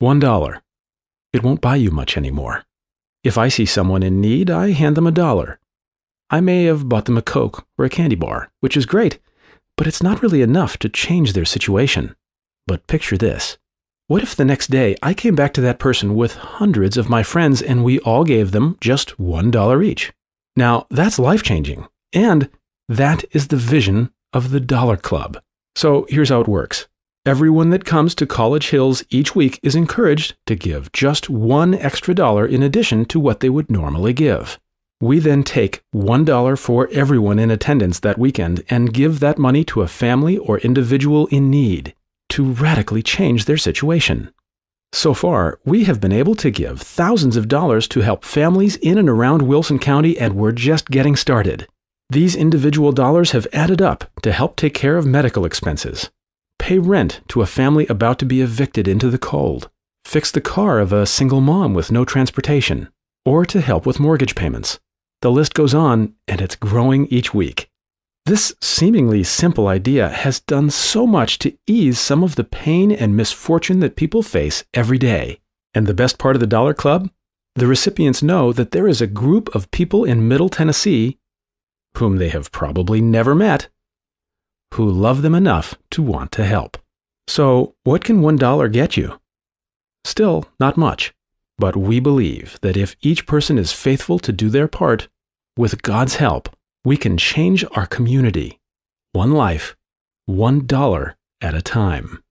One dollar. It won't buy you much anymore. If I see someone in need, I hand them a dollar. I may have bought them a Coke or a candy bar, which is great, but it's not really enough to change their situation. But picture this. What if the next day I came back to that person with hundreds of my friends and we all gave them just $1 each? Now, that's life changing. And that is the vision of the Dollar Club. So here's how it works Everyone that comes to College Hills each week is encouraged to give just one extra dollar in addition to what they would normally give. We then take $1 for everyone in attendance that weekend and give that money to a family or individual in need to radically change their situation. So far, we have been able to give thousands of dollars to help families in and around Wilson County, and we're just getting started. These individual dollars have added up to help take care of medical expenses, pay rent to a family about to be evicted into the cold, fix the car of a single mom with no transportation, or to help with mortgage payments. The list goes on, and it's growing each week. This seemingly simple idea has done so much to ease some of the pain and misfortune that people face every day. And the best part of the Dollar Club? The recipients know that there is a group of people in Middle Tennessee, whom they have probably never met, who love them enough to want to help. So, what can $1 get you? Still, not much. But we believe that if each person is faithful to do their part, with God's help, we can change our community, one life, $1 at a time.